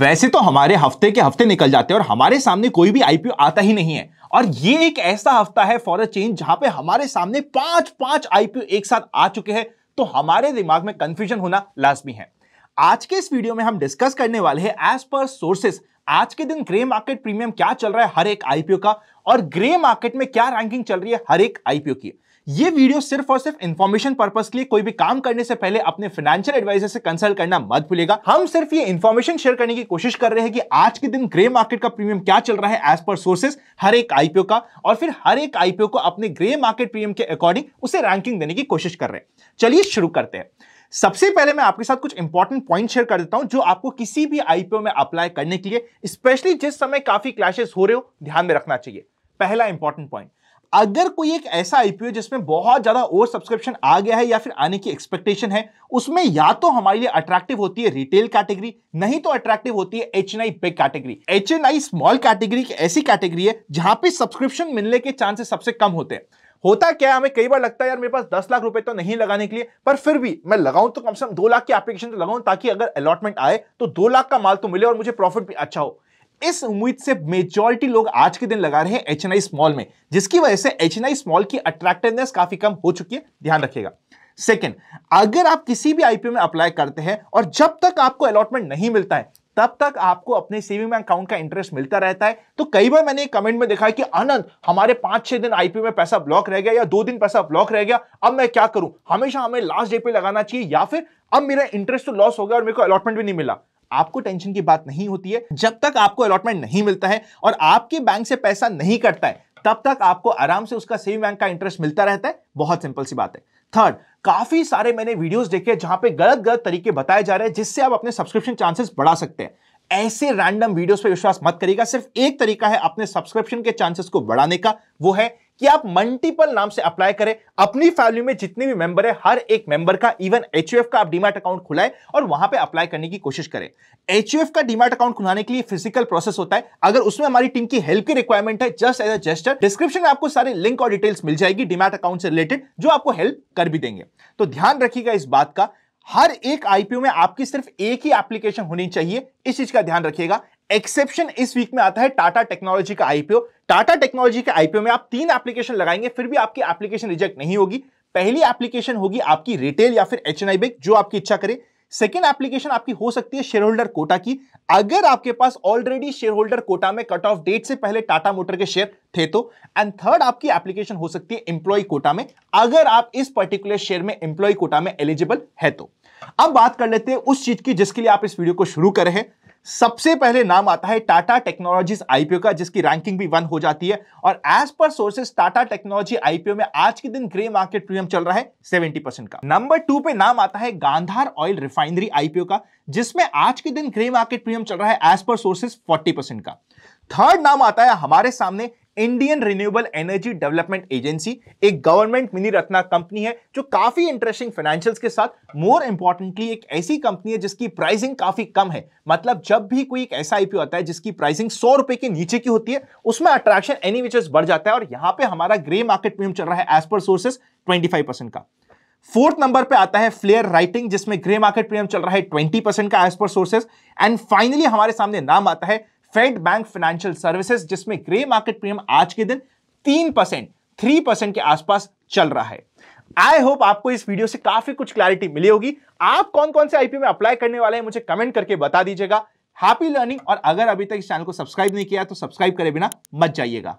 वैसे तो हमारे हफ्ते के हफ्ते निकल जाते हैं और हमारे सामने कोई भी आईपीओ आता ही नहीं है और ये एक ऐसा हफ्ता है फॉर अ चेंज जहां पे हमारे सामने पांच पांच आईपीओ एक साथ आ चुके हैं तो हमारे दिमाग में कंफ्यूजन होना लाजमी है आज के इस वीडियो में हम डिस्कस करने वाले हैं एज पर सोर्सेस आज के दिन ग्रे मार्केट प्रीमियम क्या चल रहा है हर एक आईपीओ का और ग्रे मार्केट में क्या रैंकिंग चल रही है हर एक आईपीओ की ये वीडियो सिर्फ और सिर्फ इन्फॉर्मेशन पर्पज के लिए कोई भी काम करने से पहले अपने फाइनेंशियल एडवाइजर से कंसल्ट करना मत भूलेगा हम सिर्फ ये इन्फॉर्मेशन शेयर करने की कोशिश कर रहे हैं कि आज के दिन ग्रे मार्केट का प्रीमियम क्या चल रहा है एज पर सोर्सेस हर एक आईपीओ का और फिर हर एक आईपीओ को अपने ग्रे मार्केट प्रीमियम के अकॉर्डिंग उसे रैंकिंग देने की कोशिश कर रहे हैं चलिए शुरू करते हैं सबसे पहले मैं आपके साथ कुछ इंपॉर्टेंट पॉइंट शेयर कर देता हूं जो आपको किसी भी आईपीओ में अप्लाई करने के लिए स्पेशली जिस समय काफी क्लैशेस हो रहे हो ध्यान में रखना चाहिए पहला इंपॉर्टेंट पॉइंट अगर कोई एक ऐसा आईपीओ जिसमें बहुत ज्यादा ओवर सब्सक्रिप्शन आ गया है या फिर आने की एक्सपेक्टेशन है उसमें या तो हमारे लिए अट्रैक्टिव होती है रिटेल कैटेगरी नहीं तो अट्रैक्टिव होती है H N I big category H N I small category की ऐसी कैटेगरी है जहां पे सब्सक्रिप्शन मिलने के चांसेस सबसे कम होते हैं होता क्या हमें कई बार लगता है यार मेरे पास दस लाख रुपए तो नहीं लगाने के लिए पर फिर भी मैं लगाऊं तो कम से कम दो लाख की एप्लीकेशन तो लगाऊं ताकि अगर अलॉटमेंट आए तो दो लाख का माल तो मिले और मुझे प्रॉफिट भी अच्छा हो इस उम्मीद से मेजोरिटी लोग आज के दिन लगा रहे हैं एच स्मॉल में जिसकी वजह से एच स्मॉल की अट्रैक्टिवनेस काफी कम हो चुकी है ध्यान रखिएगा सेकेंड अगर आप किसी भी आईपीओ में अप्लाई करते हैं और जब तक आपको अलॉटमेंट नहीं मिलता है तब तक आपको अपने सेविंग बैंक अकाउंट का इंटरेस्ट मिलता रहता है तो कई बार मैंने कमेंट में देखा है कि आनंद हमारे पांच छह दिन आईपीओ में पैसा ब्लॉक रह गया या दो दिन पैसा ब्लॉक रह गया अब मैं क्या करूं हमेशा हमें लास्ट डे पे लगाना चाहिए या फिर अब मेरा इंटरेस्ट तो लॉस हो गया और मेरे को अलॉटमेंट भी नहीं मिला आपको टेंशन की बात नहीं होती है जब तक आपको अलॉटमेंट नहीं मिलता है और आपके बैंक से पैसा नहीं कटता है तब तक आपको आराम से उसका सेविंग बैंक का इंटरेस्ट मिलता रहता है बहुत सिंपल सी बात है थर्ड काफी सारे मैंने वीडियोस देखे जहां पे गलत गलत तरीके बताए जा रहे हैं जिससे आप अपने सब्सक्रिप्शन चांसेस बढ़ा सकते हैं ऐसे रैंडम वीडियोस पे विश्वास मत करिएगा सिर्फ एक तरीका है अपने सब्सक्रिप्शन के चांसेस को बढ़ाने का वो है कि आप मल्टीपल नाम से अप्लाई करें अपनी फैमिली में जितने भी मेंबर है हर एक मेंबर का इवन एच का आप डीमैट अकाउंट खुलाएं और वहां पे अप्लाई करने की कोशिश करें एच का डीमैट अकाउंट खुलाने के लिए फिजिकल प्रोसेस होता है अगर उसमें हमारी टीम की हेल्प की रिक्वायरमेंट है just as a jester description में आपको सारे लिंक और डिटेल्स मिल जाएगी डीमैट अकाउंट से रिलेटेड जो आपको हेल्प कर भी देंगे तो ध्यान रखिएगा इस बात का हर एक आईपीओ में आपकी सिर्फ एक ही एप्लीकेशन होनी चाहिए इस चीज का ध्यान रखिएगा एक्सेप्शन इस वीक में आता है टाटा टेक्नोलॉजी का आईपीओ टाटा टेक्नोलॉजी के आईपीओ में आप तीन एप्लीकेशन लगाएंगे फिर भी आपकी एप्लीकेशन रिजेक्ट नहीं होगी पहली एप्लीकेशन होगी आपकी रिटेल या फिर एच एन बैंक जो आपकी इच्छा करे सेकेंड एप्लीकेशन आपकी हो सकती है शेयर होल्डर कोटा की अगर आपके पास ऑलरेडी शेयर होल्डर कोटा में कट ऑफ डेट से पहले टाटा मोटर के शेयर थे तो एंड थर्ड आपकी एप्लीकेशन हो सकती है एम्प्लॉय कोटा में अगर आप इस पर्टिकुलर शेयर में एम्प्लॉय कोटा में एलिजिबल है तो अब बात कर लेते हैं उस चीज की जिसके लिए आप इस वीडियो को शुरू करें सबसे पहले नाम आता है टाटा टेक्नोलॉजीज आईपीओ का जिसकी रैंकिंग भी वन हो जाती है और as per sources Tata technology IPO में आज के दिन ग्रे मार्केट प्रीमियम चल रहा है सेवेंटी परसेंट का नंबर टू पे नाम आता है गांधार ऑयल रिफाइनरी आईपीओ का जिसमें आज के दिन ग्रे मार्केट प्रीमियम चल रहा है as per sources forty percent का थर्ड नाम आता है हमारे सामने Indian renewable energy development agency एक गवर्नमेंट मिनी रत्ना कंपनी है जो काफी इंटरेस्टिंग फाइनेंशियल्स के साथ मोर इंपॉर्टेंटली एक ऐसी कंपनी है जिसकी प्राइसिंग काफी कम है मतलब जब भी कोई एक ऐसा आईपीओ आता है जिसकी प्राइसिंग सौ रुपए के नीचे की होती है उसमें अट्रैक्शन एनी विचर्स बढ़ जाता है और यहां पर हमारा ग्रे मार्केट प्रीमियम चल रहा है एज पर सोर्सेस ट्वेंटी का फोर्थ नंबर पे आता है फ्लेयर राइटिंग जिसमें ग्रे मार्केट प्रीमियम चल रहा है 20 परसेंट का as per sources and finally हमारे सामने नाम आता है फेड बैंक फाइनेंशियल सर्विसेज जिसमें ग्रे मार्केट प्रीमियम आज के दिन तीन परसेंट थ्री परसेंट के आसपास चल रहा है आई होप आपको इस वीडियो से काफी कुछ क्लैरिटी मिली होगी आप कौन कौन से आईपीओ में अप्लाई करने वाले हैं मुझे कमेंट करके बता दीजिएगा हैप्पी लर्निंग और अगर अभी तक इस चैनल को सब्सक्राइब नहीं किया तो सब्सक्राइब करे बिना मत जाइएगा